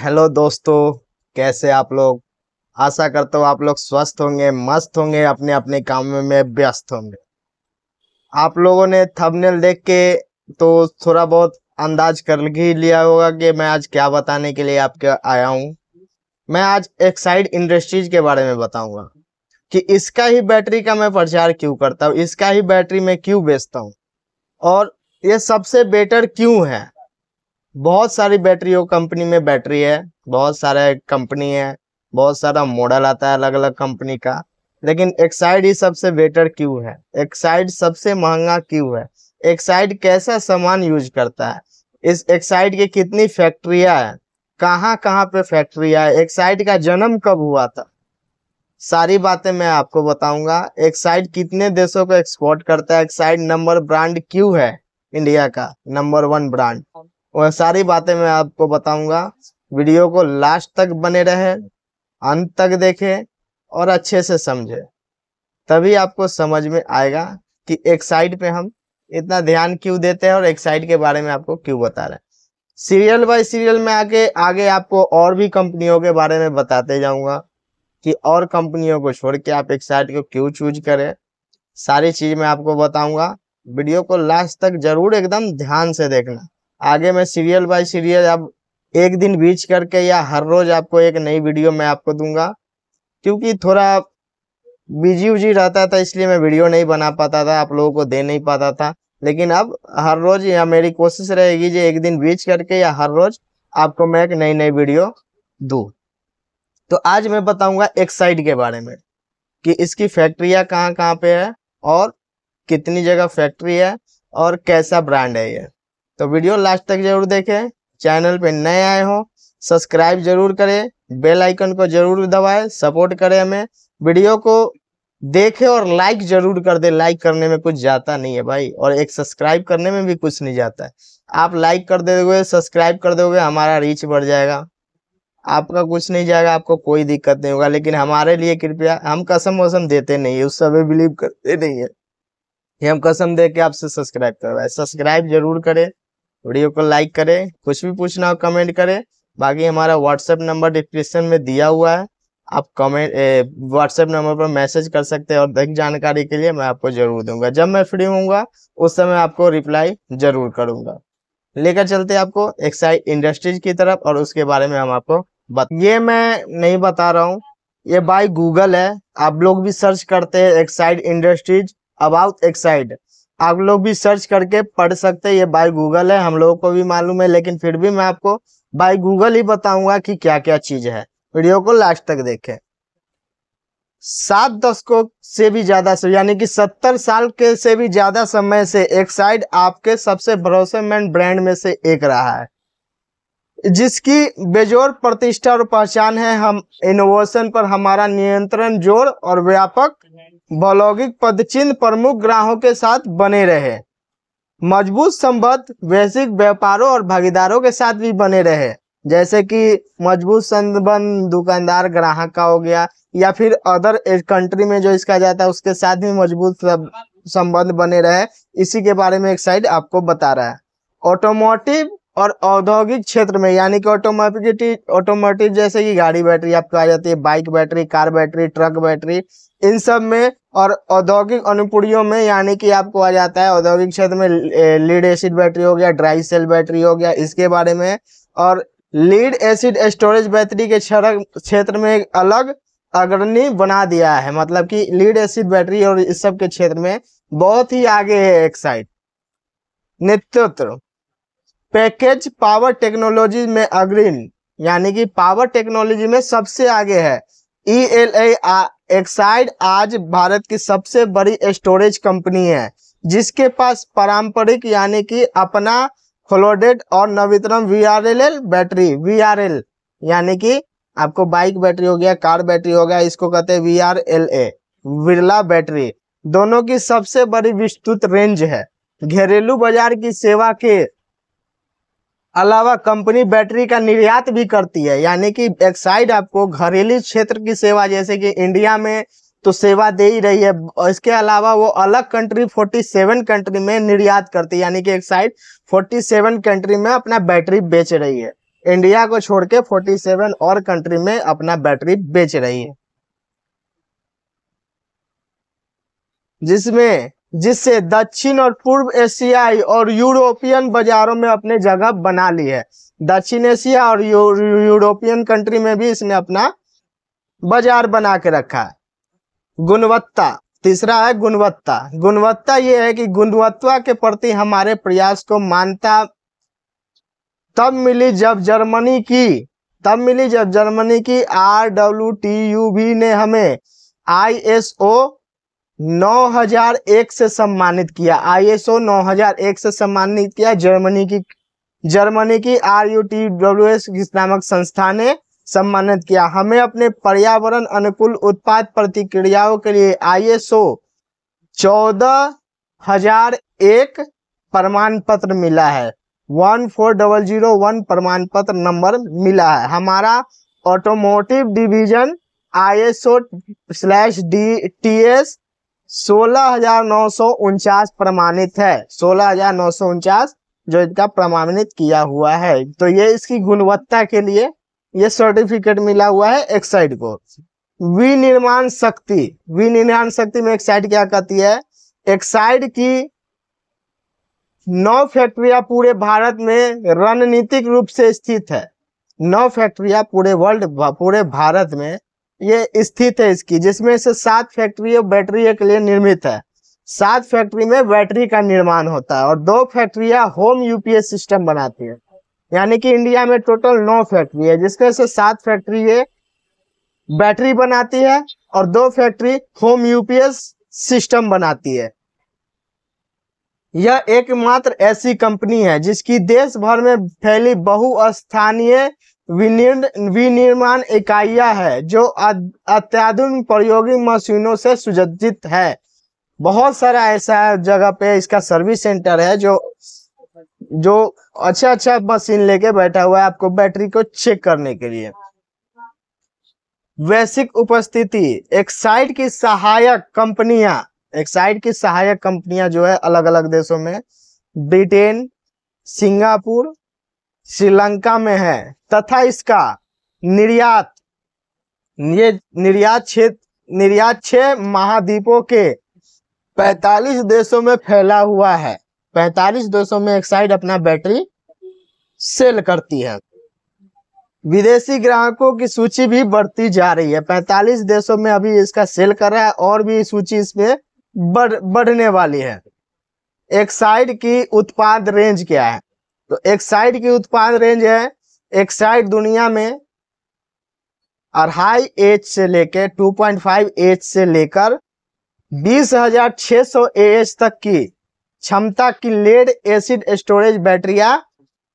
hello दोस्तों कैसे आप लोग आशा करता हूँ आप लोग स्वस्थ होंगे मस्त होंगे अपने अपने काम में व्यस्त होंगे आप लोगों ने थंबनेल देख के तो थोड़ा बहुत अंदाज कर ही लिया होगा कि मैं आज क्या बताने के लिए आपके आया हूँ मैं आज एक्साइड इंडस्ट्रीज के बारे में बताऊंगा कि इसका ही बैटरी का मैं प्रचार क्यों करता हूँ इसका ही बैटरी मैं क्यों बेचता हूँ और ये सबसे बेटर क्यों है बहुत सारी बैटरीओ कंपनी में बैटरी है बहुत सारे कंपनी है बहुत सारा मॉडल आता है अलग अलग कंपनी का लेकिन एक्साइड ही सबसे बेटर क्यों है एक्साइड सबसे महंगा क्यों है एक्साइड कैसा सामान यूज करता है इस एक्साइड की कितनी फैक्ट्रिया है कहाँ कहाँ पे फैक्ट्रिया है एक्साइड का जन्म कब हुआ था सारी बातें मैं आपको बताऊंगा एक्साइड कितने देशों को एक्सपोर्ट करता है एक्साइड नंबर ब्रांड क्यों है इंडिया का नंबर वन ब्रांड वह सारी बातें मैं आपको बताऊंगा वीडियो को लास्ट तक बने रहे अंत तक देखे और अच्छे से समझे तभी आपको समझ में आएगा कि एक साइड पे हम इतना ध्यान क्यों देते हैं और एक साइड के बारे में आपको क्यों बता रहे हैं सीरियल बाय सीरियल में आके आगे आपको और भी कंपनियों के बारे में बताते जाऊंगा कि और कंपनियों को छोड़ के आप एक साइड को क्यों चूज करें सारी चीज मैं आपको बताऊंगा वीडियो को लास्ट तक जरूर एकदम ध्यान से देखना आगे मैं सीरियल बाय सीरियल आप एक दिन बीच करके या हर रोज आपको एक नई वीडियो मैं आपको दूंगा क्योंकि थोड़ा बिजी उजी रहता था इसलिए मैं वीडियो नहीं बना पाता था आप लोगों को दे नहीं पाता था लेकिन अब हर रोज या मेरी कोशिश रहेगी जो एक दिन बीच करके या हर रोज आपको मैं एक नई नई वीडियो दू तो आज मैं बताऊंगा एक साइड के बारे में कि इसकी फैक्ट्रियाँ कहाँ कहाँ पे है और कितनी जगह फैक्ट्री है और कैसा ब्रांड है ये तो वीडियो लास्ट तक जरूर देखें चैनल पे नए आए हों सब्सक्राइब जरूर करें बेल आइकन को जरूर दबाएं सपोर्ट करें हमें वीडियो को देखें और लाइक जरूर कर दे लाइक करने में कुछ जाता नहीं है भाई और एक सब्सक्राइब करने में भी कुछ नहीं जाता है आप लाइक कर दोगे सब्सक्राइब कर दोगे हमारा रीच बढ़ जाएगा आपका कुछ नहीं जाएगा आपको कोई दिक्कत नहीं होगा लेकिन हमारे लिए कृपया हम कसम वसम देते नहीं है उस समय बिलीव करते नहीं है हम कसम दे के आपसे सब्सक्राइब करवाए सब्सक्राइब जरूर करें वीडियो को लाइक करें कुछ भी पूछना हो कमेंट करें बाकी हमारा व्हाट्सएप नंबर डिस्क्रिप्शन में दिया हुआ है आप कमेंट व्हाट्सएप नंबर पर मैसेज कर सकते हैं और अधिक जानकारी के लिए मैं आपको जरूर दूंगा जब मैं फ्री होऊंगा उस समय आपको रिप्लाई जरूर करूंगा लेकर चलते आपको एक्साइड इंडस्ट्रीज की तरफ और उसके बारे में हम आपको बत... ये मैं नहीं बता रहा हूँ ये बाई गूगल है आप लोग भी सर्च करते हैं एक्साइड इंडस्ट्रीज अबाउट एक्साइड आप लोग भी सर्च करके पढ़ सकते हैं ये बाय गूगल है हम लोगों को भी मालूम है लेकिन फिर भी मैं आपको बाय गूगल ही बताऊंगा कि क्या क्या चीज है वीडियो को लास्ट तक देखें सात दशकों से भी ज्यादा यानी कि सत्तर साल के से भी ज्यादा समय से एक साइड आपके सबसे भरोसेमंद ब्रांड में से एक रहा है जिसकी बेजोर प्रतिष्ठा और पहचान है हम इनोवेशन पर हमारा नियंत्रण जोर और व्यापक भौलौगिक पदचिन्ह प्रमुख ग्राहों के साथ बने रहे मजबूत संबंध वैश्विक व्यापारों और भागीदारों के साथ भी बने रहे जैसे कि मजबूत संबंध दुकानदार ग्राहक का हो गया या फिर अदर कंट्री में जो इसका जाता है उसके साथ भी मजबूत संबंध बने रहे इसी के बारे में एक साइड आपको बता रहा है ऑटोमोटिव और औद्योगिक क्षेत्र में यानी कि ऑटोमोटिटी ऑटोमोटिव जैसे कि गाड़ी बैटरी आपको आ जाती है bike battery car battery truck battery इन सब में और औद्योगिक अनुपूड़ियों में यानी कि आपको आ जाता है औद्योगिक क्षेत्र में लीड एसिड बैटरी हो गया ड्राई सेल बैटरी हो गया इसके बारे में और लीड एसिड स्टोरेज बैटरी के क्षेत्र में एक अलग अग्रणी बना दिया है मतलब कि लीड एसिड बैटरी और इस सब के क्षेत्र में बहुत ही आगे है एक साइड नेतृत्व पैकेज पावर टेक्नोलॉजी में अग्रिन यानी कि पावर टेक्नोलॉजी में सबसे आगे है ई एल एक्साइड आज भारत की सबसे बड़ी स्टोरेज कंपनी है जिसके पास पारंपरिक यानी कि अपना फ्लोडेड और नवीतरम V R L L battery V R L यानी कि आपको बाइक बैटरी हो गया कार बैटरी हो गया इसको कहते हैं V R L A Birla battery दोनों की सबसे बड़ी विस्तृत रेंज है घरेलू बाजार की सेवा के अलावा कंपनी बैटरी का निर्यात भी करती है यानी कि एक साइड आपको घरेलू क्षेत्र की सेवा जैसे कि इंडिया में तो सेवा दे ही रही है और इसके अलावा वो अलग कंट्री 47 कंट्री में निर्यात करती है यानी कि एक साइड 47 कंट्री में अपना बैटरी बेच रही है इंडिया को छोड़ के 47 और कंट्री में अपना बैटरी बेच रही है जिसमें जिससे दक्षिण और पूर्व एशियाई और यूरोपियन बाजारों में अपने जगह बना ली है दक्षिण एशिया और यूरोपियन कंट्री में भी इसने अपना बाजार बना के रखा है गुणवत्ता तीसरा है गुणवत्ता गुणवत्ता ये है कि गुणवत्ता के प्रति हमारे प्रयास को मानता तब मिली जब जर्मनी की तब मिली जब जर्मनी की आर डब्ल्यू टी यू भी ने हमें आई एस ओ 9001 से सम्मानित किया आईएसओ 9001 से सम्मानित किया जर्मनी की जर्मनी की R U T W S नामक संस्था ने सम्मानित किया हमें अपने पर्यावरण अनुकूल उत्पाद प्रतिक्रियाओं के लिए आईएसओ चौदह हजार एक प्रमाण पत्र मिला है one four double zero one प्रमाण पत्र नंबर मिला है हमारा automotive division I S O slash D T S सोलह प्रमाणित है सोलह जो इनका प्रमाणित किया हुआ है तो ये इसकी गुणवत्ता के लिए ये सर्टिफिकेट मिला हुआ है एक्साइड को विनिर्माण शक्ति विनिर्माण शक्ति में एक्साइड क्या कहती है एक्साइड की नौ फैक्ट्रिया पूरे भारत में रणनीतिक रूप से स्थित है नौ फैक्ट्रिया पूरे वर्ल्ड पूरे भारत में ये स्थित है इसकी जिसमें से सात फैक्ट्री बैटरी के लिए निर्मित है सात फैक्ट्री में बैटरी का निर्माण होता है और दो फैक्ट्रिया होम यूपीएस सिस्टम बनाती है यानी कि इंडिया में टोटल नौ फैक्ट्री है जिसमें से सात फैक्ट्री बैटरी बनाती है और दो फैक्ट्री होम यूपीएस सिस्टम बनाती है यह एकमात्र ऐसी कंपनी है जिसकी देश भर में फैली बहुस्थानीय विनिर्माण इकाइया है जो अत्याधुनिक प्रयोगी मशीनों से सुजज्जित है बहुत सारा ऐसा जगह पे इसका सर्विस सेंटर है जो जो अच्छा अच्छा मशीन लेके बैठा हुआ है आपको बैटरी को चेक करने के लिए वैश्विक उपस्थिति एक्साइड की सहायक कंपनियां एक्साइड की सहायक कंपनियां जो है अलग अलग देशों में ब्रिटेन सिंगापुर श्रीलंका में है तथा इसका निर्यात ये निर्यात क्षेत्र निर्यात छह महाद्वीपों के 45 देशों में फैला हुआ है 45 देशों में एक साइड अपना बैटरी सेल करती है विदेशी ग्राहकों की सूची भी बढ़ती जा रही है 45 देशों में अभी इसका सेल कर रहा है और भी सूची इसमें बढ़ बढ़ने वाली है एक साइड की उत्पाद रेंज क्या है तो एक्साइड की उत्पाद रेंज है एक्साइड दुनिया में और हाई एच से लेकर 2.5 एच से लेकर 20,600 एएच तक की क्षमता की लेड एसिड स्टोरेज बैटरिया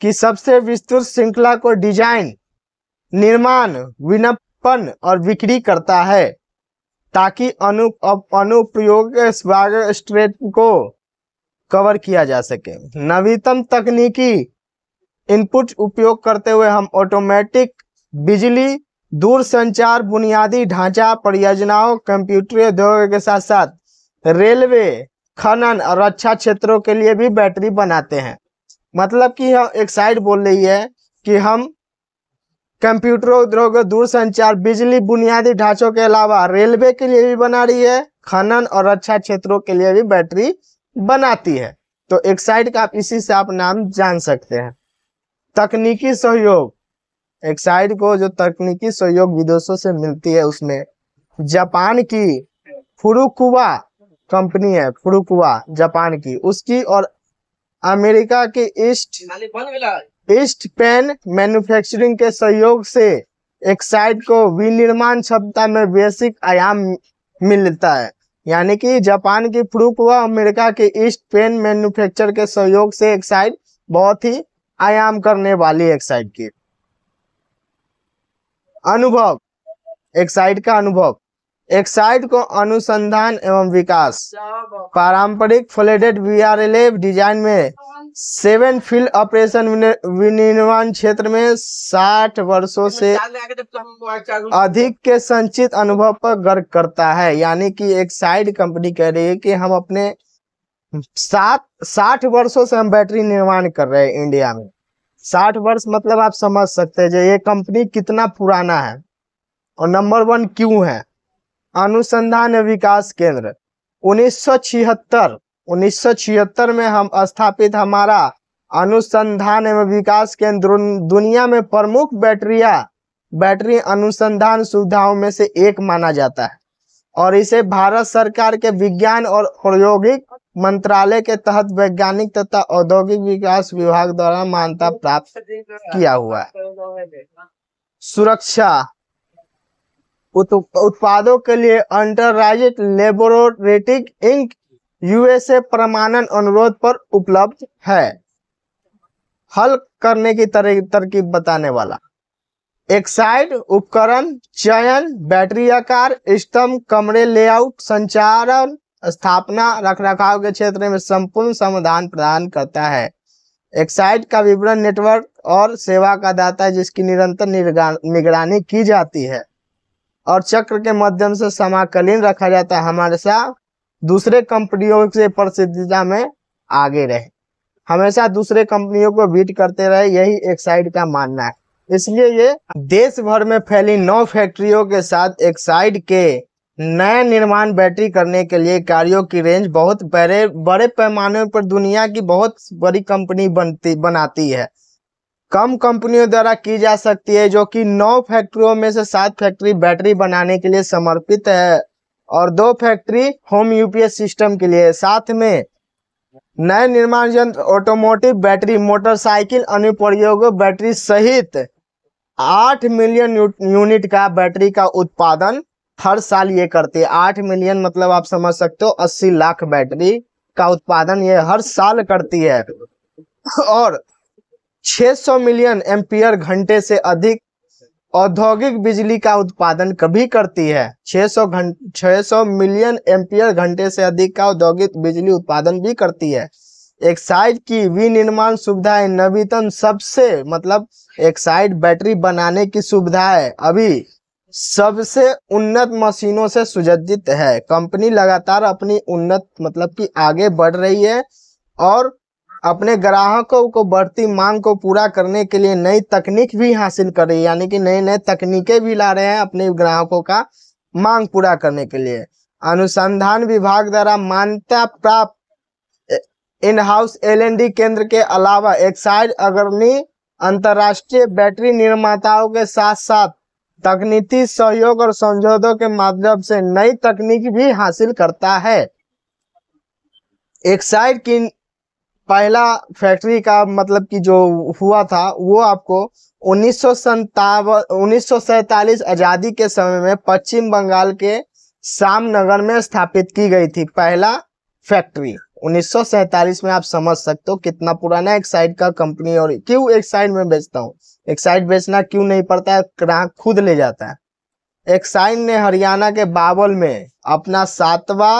की सबसे विस्तृत श्रृंखला को डिजाइन निर्माण विनपन और बिक्री करता है ताकि अनु अनुप्रयोग को कवर किया जा सके नवीनतम तकनीकी इनपुट उपयोग करते हुए हम ऑटोमेटिक बिजली दूर संचार बुनियादी ढांचा परियोजनाओं कंप्यूटर उद्योग के साथ साथ रेलवे खनन और रक्षा क्षेत्रों के लिए भी बैटरी बनाते हैं मतलब कि हम एक साइड बोल रही है कि हम कंप्यूटर उद्योग दूर संचार बिजली बुनियादी ढांचों के अलावा रेलवे के लिए भी बना रही है खनन और रक्षा क्षेत्रों के लिए भी बैटरी बनाती है तो एक्साइड का आप इसी से आप नाम जान सकते हैं तकनीकी सहयोग साइड को जो तकनीकी सहयोग विदेशों से मिलती है उसमें जापान की फुरुकुआ कंपनी है फुरुकुआ जापान की उसकी और अमेरिका के ईस्ट ईस्ट पेन मैन्युफैक्चरिंग के सहयोग से एक साइड को विनिर्माण क्षमता में बेसिक आयाम मिलता है यानी कि जापान की फ्रूक व अमेरिका के ईस्ट पेन मैन्युफैक्चर के सहयोग से एक्साइड बहुत ही आयाम करने वाली एक्साइड की अनुभव एक्साइड का अनुभव एक्साइड को अनुसंधान एवं विकास पारंपरिक फ्लेडेड वीआरएलए डिजाइन में सेवन फील्ड ऑपरेशन विनिर्माण क्षेत्र में साठ वर्षों से अधिक के संचित अनुभव पर गर्व करता है यानी कि एक साइड कंपनी कह रही है कि हम अपने सात साठ वर्षों से हम बैटरी निर्माण कर रहे हैं इंडिया में साठ वर्ष मतलब आप समझ सकते हैं जो ये कंपनी कितना पुराना है और नंबर वन क्यों है अनुसंधान विकास केंद्र उन्नीस 1976 में हम स्थापित हमारा अनुसंधान एवं विकास केंद्र दुनिया में प्रमुख बैटरिया बैटरी अनुसंधान सुविधाओं में से एक माना जाता है और इसे भारत सरकार के विज्ञान और औद्योगिक मंत्रालय के तहत वैज्ञानिक तथा औद्योगिक विकास विभाग द्वारा मान्यता प्राप्त किया हुआ है सुरक्षा उत्पादों के लिए अंडरराइज लेबोरेटिक इंक यूएसए प्रमाणन अनुरोध पर उपलब्ध है हल करने की तरकीब बताने वाला एक्साइड उपकरण चयन बैटरी आकार स्तंभ कमरे लेआउट संचारण स्थापना रख रखाव के क्षेत्र में संपूर्ण समाधान प्रदान करता है एक्साइड का विवरण नेटवर्क और सेवा का दाता है जिसकी निरंतर निगरानी की जाती है और चक्र के माध्यम से समाकलीन रखा जाता है हमारे साथ दूसरे कंपनियों से प्रसिद्धता में आगे रहे हमेशा दूसरे कंपनियों को बीट करते रहे यही एक साइड का मानना है इसलिए ये देश भर में फैली नौ फैक्ट्रियों के साथ एक साइड के नए निर्माण बैटरी करने के लिए कार्यों की रेंज बहुत बड़े बड़े पैमाने पर दुनिया की बहुत बड़ी कंपनी बनती बनाती है कम कंपनियों द्वारा की जा सकती है जो कि नौ फैक्ट्रियों में से सात फैक्ट्री बैटरी बनाने के लिए समर्पित है और दो फैक्ट्री होम यूपीएस सिस्टम के लिए साथ में नए निर्माण यंत्र ऑटोमोटिव बैटरी मोटरसाइकिल अनुप्रयोग बैटरी सहित आठ मिलियन यूनिट का बैटरी का उत्पादन हर साल ये करते आठ मिलियन मतलब आप समझ सकते हो अस्सी लाख बैटरी का उत्पादन ये हर साल करती है और 600 मिलियन एम्पियर घंटे से अधिक औद्योगिक बिजली का उत्पादन कभी करती है 600 घंटे 600 मिलियन एम्पियर घंटे से अधिक का औद्योगिक बिजली उत्पादन भी करती है एक्साइड की विनिर्माण सुविधाएं है नवीनतम सबसे मतलब एक्साइड बैटरी बनाने की सुविधा है अभी सबसे उन्नत मशीनों से सुजज्जित है कंपनी लगातार अपनी उन्नत मतलब कि आगे बढ़ रही है और अपने ग्राहकों को बढ़ती मांग को पूरा करने के लिए नई तकनीक भी हासिल कर रही है यानी कि नए नए तकनीकें भी ला रहे हैं अपने ग्राहकों का मांग पूरा करने के लिए अनुसंधान विभाग द्वारा मान्यता प्राप्त इन हाउस एल केंद्र के अलावा एक्साइड अग्रणी अंतर्राष्ट्रीय बैटरी निर्माताओं के साथ साथ तकनीकी सहयोग और समझौतों के माध्यम से नई तकनीक भी हासिल करता है एक्साइड की पहला फैक्ट्री का मतलब कि जो हुआ था वो आपको उन्नीस सौ आज़ादी के समय में पश्चिम बंगाल के शामनगर में स्थापित की गई थी पहला फैक्ट्री उन्नीस में आप समझ सकते हो कितना पुराना एक साइड का कंपनी और क्यों एक साइड में बेचता हूँ एक साइड बेचना क्यों नहीं पड़ता है ग्राहक खुद ले जाता है एक साइड ने हरियाणा के बावल में अपना सातवां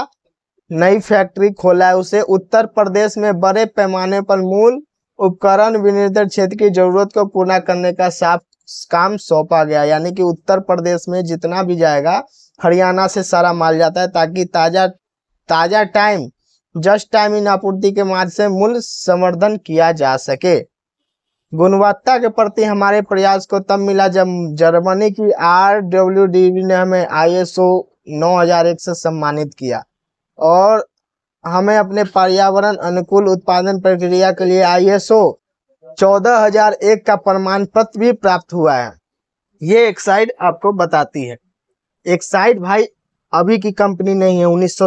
नई फैक्ट्री खोला है उसे उत्तर प्रदेश में बड़े पैमाने पर मूल उपकरण विनिर्देश क्षेत्र की जरूरत को पूरा करने का साफ काम सौंपा गया यानी कि उत्तर प्रदेश में जितना भी जाएगा हरियाणा से सारा माल जाता है ताकि ताजा ताजा टाइम जस्ट टाइम इन आपूर्ति के माध्यम से मूल्य संवर्धन किया जा सके गुणवत्ता के प्रति हमारे प्रयास को तब मिला जब जर्मनी की आर डब्ल्यू डी ने हमें आई एस ओ नौ हजार एक से सम्मानित किया और हमें अपने पर्यावरण अनुकूल उत्पादन प्रक्रिया के लिए आईएसओ 14001 का प्रमाण पत्र भी प्राप्त हुआ है ये एक साइड आपको बताती है एक साइड भाई अभी की कंपनी नहीं है उन्नीस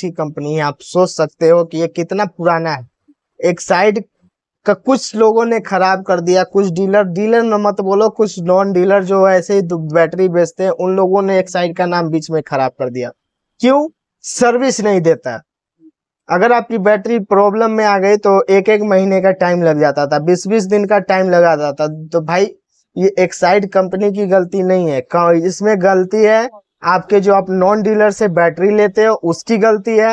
की कंपनी है आप सोच सकते हो कि ये कितना पुराना है एक साइड का कुछ लोगों ने खराब कर दिया कुछ डीलर डीलर न मत बोलो कुछ नॉन डीलर जो ऐसे ही बैटरी बेचते हैं उन लोगों ने एक साइड का नाम बीच में खराब कर दिया क्यों सर्विस नहीं देता अगर आपकी बैटरी प्रॉब्लम में आ गई तो एक एक महीने का टाइम लग जाता था बीस बीस दिन का टाइम लगा जाता तो भाई ये एक साइड कंपनी की गलती नहीं है इसमें गलती है आपके जो आप नॉन डीलर से बैटरी लेते हो उसकी गलती है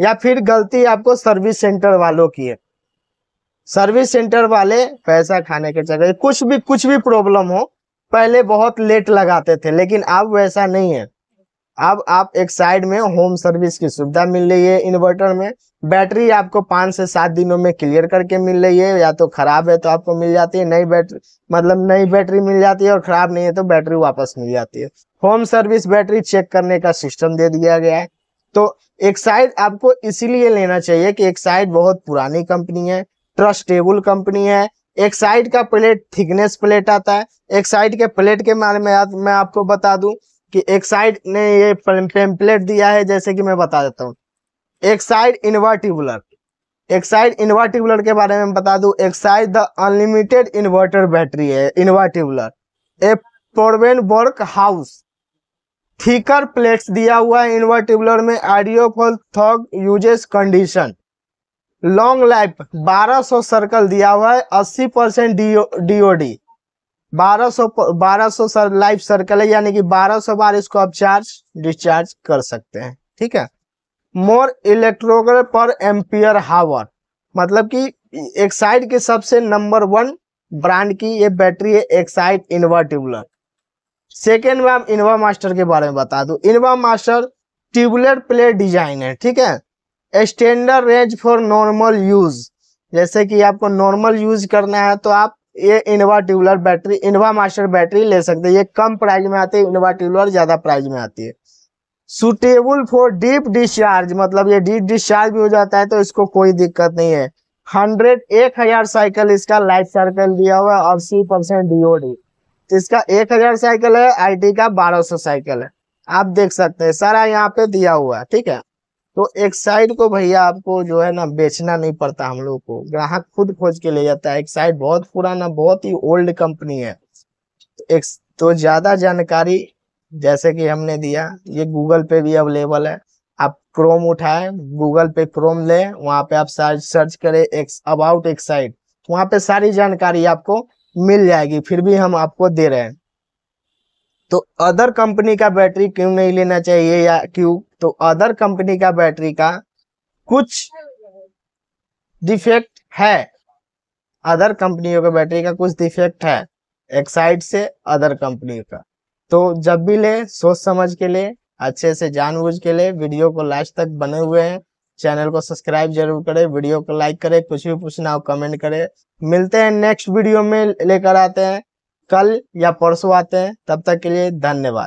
या फिर गलती आपको सर्विस सेंटर वालों की है सर्विस सेंटर वाले पैसा खाने के चक्कर कुछ भी कुछ भी प्रॉब्लम हो पहले बहुत लेट लगाते थे लेकिन अब वैसा नहीं है अब आप एक साइड में होम सर्विस की सुविधा मिल रही है इन्वर्टर में बैटरी आपको पाँच से सात दिनों में क्लियर करके मिल रही है या तो खराब है तो आपको मिल जाती है नई बैटरी मतलब नई बैटरी मिल जाती है और खराब नहीं है तो बैटरी वापस मिल जाती है होम सर्विस बैटरी चेक करने का सिस्टम दे दिया गया है तो एक साइड आपको इसीलिए लेना चाहिए कि एक साइड बहुत पुरानी कंपनी है ट्रस्टेबल कंपनी है एक साइड का प्लेट थिकनेस प्लेट आता है एक साइड के प्लेट के बारे में मैं आपको बता दूं कि एक साइड ने ये पेम्पलेट दिया है जैसे कि मैं बता देता हूँ एक साइड इन्वर्टिबुलर एक साइड इन्वर्टिबुलर के बारे में बता दू Exide the unlimited inverter battery है inverter tubular a proven work house thicker plates दिया हुआ है इन्वर्टिबुलर में ideal for tough usages condition long life 1200 cycle दिया हुआ है 80 परसेंट डीओ डीओडी बारह सौ बारह सो सर लाइफ सर्कल है यानी कि बारह सौ बार इसको आप चार्ज डिस्चार्ज कर सकते हैं ठीक है मोर इलेक्ट्रोगर पर एम्पियर हावर मतलब कि एक्साइड की सबसे नंबर वन ब्रांड की ये बैटरी है एक्साइड इन्वर्टिबुलर सेकेंड में आप इन्वा मास्टर के बारे में बता दू inva master tubular plate design है ठीक है standard range for normal use जैसे कि आपको नॉर्मल यूज करना है तो आप ये inva tubular battery inva master battery ले सकते हैं ये कम प्राइस में आती है इनोवा ट्यूबलर ज़्यादा प्राइस में आती है सुटेबल फॉर डीप डिस्चार्ज मतलब ये डीप डिस्चार्ज भी हो जाता है तो इसको कोई दिक्कत नहीं है हंड्रेड एक हजार साइकिल इसका लाइफ सर्कल दिया हुआ है अस्सी परसेंट डीओडी इसका एक हजार साइकिल है आईटी का बारह सौ साइकिल है आप देख सकते हैं सारा यहाँ पे दिया हुआ है ठीक है तो एक साइड को भैया आपको जो है ना बेचना नहीं पड़ता हम लोग को ग्राहक खुद खोज के ले जाता है एक साइड बहुत पुराना बहुत ही ओल्ड कंपनी है तो एक तो ज़्यादा जानकारी जैसे कि हमने दिया ये गूगल पे भी अवेलेबल है आप क्रोम उठाएं गूगल पे क्रोम ले वहाँ पे आप सर्च सर्च करें अबाउट एक साइड वहाँ पे सारी जानकारी आपको मिल जाएगी फिर भी हम आपको दे रहे हैं तो अदर कंपनी का बैटरी क्यों नहीं लेना चाहिए या क्यों तो अदर कंपनी का बैटरी का कुछ डिफेक्ट है अदर कंपनियों का बैटरी का कुछ डिफेक्ट है एक साइड से अदर कंपनी का तो जब भी ले सोच समझ के लिए अच्छे से जानबूझ के लिए वीडियो को लास्ट तक बने हुए हैं चैनल को सब्सक्राइब जरूर करें वीडियो को लाइक करें कुछ भी पूछना हो कमेंट करें मिलते हैं नेक्स्ट वीडियो में लेकर आते हैं कल या परसों आते हैं तब तक के लिए धन्यवाद